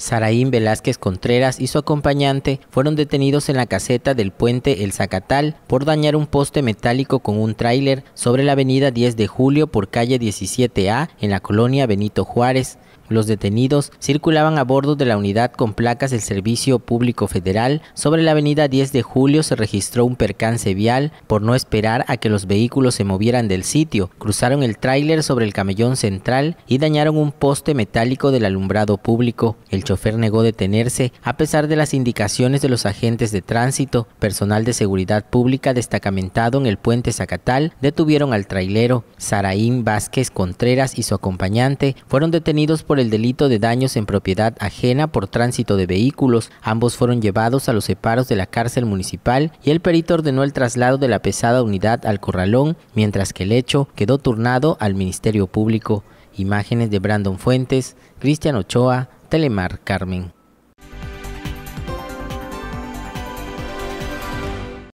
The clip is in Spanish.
Saraín Velázquez Contreras y su acompañante fueron detenidos en la caseta del puente El Zacatal por dañar un poste metálico con un tráiler sobre la avenida 10 de julio por calle 17A en la colonia Benito Juárez. Los detenidos circulaban a bordo de la unidad con placas del Servicio Público Federal. Sobre la avenida 10 de julio se registró un percance vial por no esperar a que los vehículos se movieran del sitio. Cruzaron el tráiler sobre el camellón central y dañaron un poste metálico del alumbrado público. El chofer negó detenerse a pesar de las indicaciones de los agentes de tránsito. Personal de seguridad pública destacamentado en el puente Zacatal detuvieron al trailero. Saraín Vázquez Contreras y su acompañante fueron detenidos por el delito de daños en propiedad ajena por tránsito de vehículos. Ambos fueron llevados a los separos de la cárcel municipal y el perito ordenó el traslado de la pesada unidad al corralón, mientras que el hecho quedó turnado al Ministerio Público. Imágenes de Brandon Fuentes, Cristian Ochoa, Telemar Carmen.